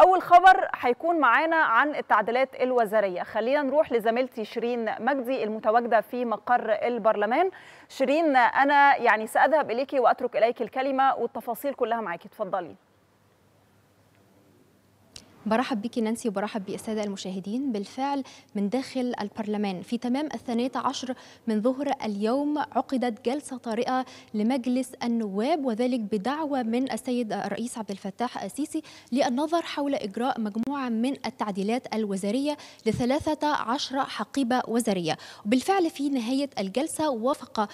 اول خبر هيكون معانا عن التعديلات الوزاريه خلينا نروح لزميلتي شيرين مجدي المتواجده في مقر البرلمان شيرين انا يعني ساذهب اليك واترك اليك الكلمه والتفاصيل كلها معاكي اتفضلي برحب بك نانسي وبرحب بالساده المشاهدين بالفعل من داخل البرلمان في تمام الثانية عشر من ظهر اليوم عقدت جلسة طارئة لمجلس النواب وذلك بدعوة من السيد الرئيس عبد الفتاح السيسي للنظر حول إجراء مجموعة من التعديلات الوزارية لثلاثة عشر حقيبة وزارية بالفعل في نهاية الجلسة وافق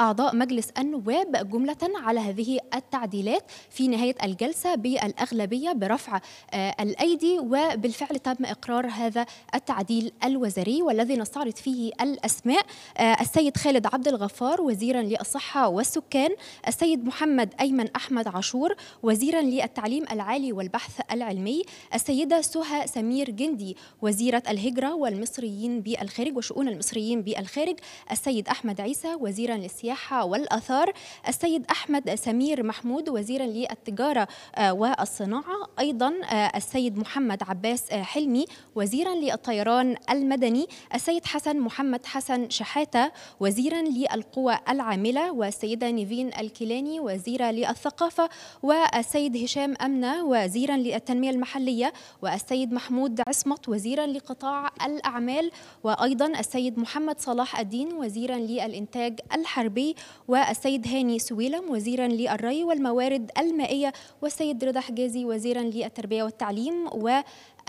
أعضاء مجلس النواب جملة على هذه التعديلات في نهاية الجلسة بالأغلبية برفع آه، الأي الايدي وبالفعل تم إقرار هذا التعديل الوزاري والذي نستعرض فيه الأسماء آه، السيد خالد عبد الغفار وزيرا للصحة والسكان السيد محمد أيمن أحمد عاشور وزيرا للتعليم العالي والبحث العلمي السيدة سهى سمير جندي وزيرة الهجرة والمصريين بالخارج وشؤون المصريين بالخارج السيد أحمد عيسى وزيرا للسياحة والآثار السيد أحمد سمير محمود وزيرا للتجارة آه، والصناعة أيضا آه، السيد محمد عباس آه، حلمي وزيرا للطيران المدني السيد حسن محمد حسن شحاتة وزيرا للقوى العاملة والسيدة نيفين الكيلاني وزيرة للثقافة والسيد هشام أمنة وزيرا للتنمية المحلية والسيد محمود عصمت وزيرا لقطاع الأعمال وأيضا السيد محمد صلاح الدين وزيرا للإنتاج الحربي والسيد هاني سويلم وزيرا للري والموارد المائية والسيد رضا حجازي وزيرا للتربية والتعليم و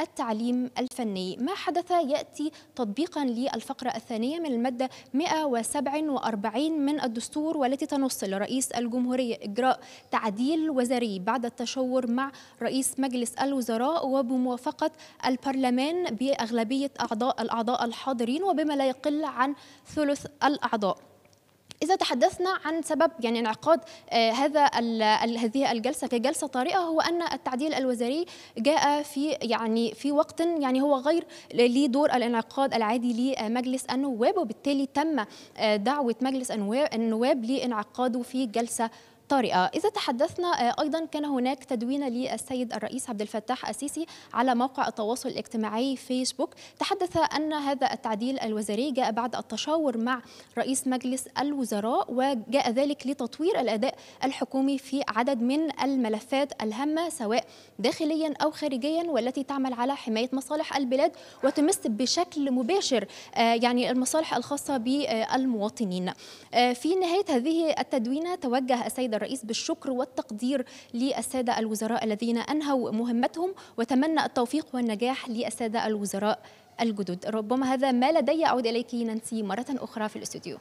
التعليم الفني ما حدث يأتي تطبيقا للفقرة الثانية من المادة 147 من الدستور والتي تنص لرئيس الجمهورية إجراء تعديل وزاري بعد التشاور مع رئيس مجلس الوزراء وبموافقة البرلمان بأغلبية أعضاء الأعضاء الحاضرين وبما لا يقل عن ثلث الأعضاء إذا تحدثنا عن سبب يعني انعقاد آه، هذا هذه الجلسة كجلسة طارئة هو أن التعديل الوزاري جاء في يعني في وقت يعني هو غير لدور دور الانعقاد العادي لمجلس النواب وبالتالي تم آه، دعوة مجلس النواب لانعقاده في جلسة طارئة إذا تحدثنا آه، أيضا كان هناك تدوينة للسيد الرئيس عبد الفتاح السيسي على موقع التواصل الاجتماعي فيسبوك تحدث أن هذا التعديل الوزاري جاء بعد التشاور مع رئيس مجلس الوزراء وجاء ذلك لتطوير الأداء الحكومي في عدد من الملفات الهامة سواء داخليا أو خارجيا والتي تعمل على حماية مصالح البلاد وتمس بشكل مباشر آه، يعني المصالح الخاصة بالمواطنين آه، في نهاية هذه التدوينة توجه السيد الرئيس بالشكر والتقدير للسادة الوزراء الذين أنهوا مهمتهم وتمنى التوفيق والنجاح للسادة الوزراء الجدد ربما هذا ما لدي أعود إليك نانسي مرة أخرى في الاستوديو